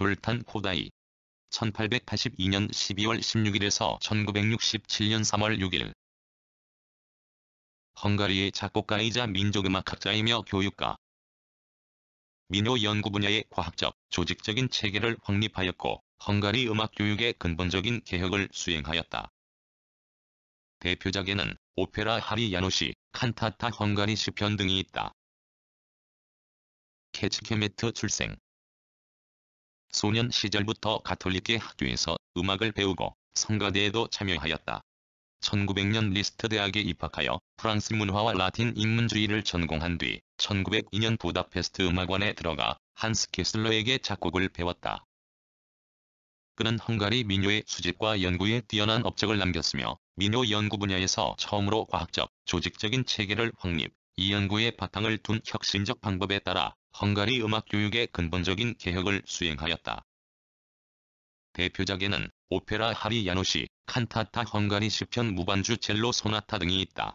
졸탄 코다이 1882년 12월 16일에서 1967년 3월 6일 헝가리의 작곡가이자 민족음악학자이며 교육가 민요 연구 분야의 과학적, 조직적인 체계를 확립하였고 헝가리 음악 교육의 근본적인 개혁을 수행하였다. 대표작에는 오페라 하리 야노시, 칸타타 헝가리 시편 등이 있다. 캐치케메트 출생 소년 시절부터 가톨릭계 학교에서 음악을 배우고 성가대에도 참여하였다. 1900년 리스트 대학에 입학하여 프랑스 문화와 라틴 인문주의를 전공한 뒤 1902년 부다페스트 음악원에 들어가 한스 케슬러에게 작곡을 배웠다. 그는 헝가리 민요의 수집과 연구에 뛰어난 업적을 남겼으며 민요 연구 분야에서 처음으로 과학적, 조직적인 체계를 확립, 이 연구의 바탕을 둔 혁신적 방법에 따라 헝가리 음악 교육의 근본적인 개혁을 수행하였다. 대표작에는 오페라 하리 야노시, 칸타타 헝가리 시편 무반주 첼로 소나타 등이 있다.